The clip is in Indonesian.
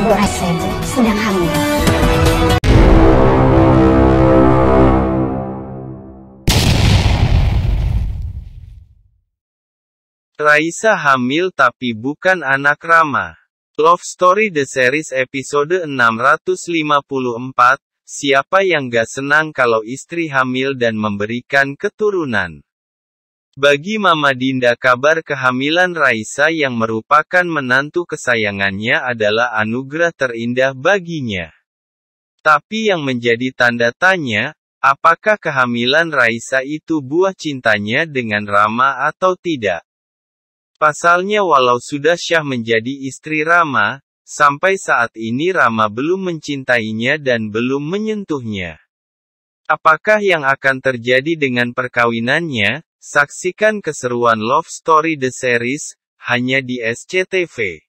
Raisa hamil tapi bukan anak Rama. Love Story The Series episode 654, Siapa yang gak senang kalau istri hamil dan memberikan keturunan? Bagi Mama Dinda kabar kehamilan Raisa yang merupakan menantu kesayangannya adalah anugerah terindah baginya. Tapi yang menjadi tanda tanya, apakah kehamilan Raisa itu buah cintanya dengan Rama atau tidak? Pasalnya walau sudah Syah menjadi istri Rama, sampai saat ini Rama belum mencintainya dan belum menyentuhnya. Apakah yang akan terjadi dengan perkawinannya, Saksikan keseruan Love Story The Series, hanya di SCTV.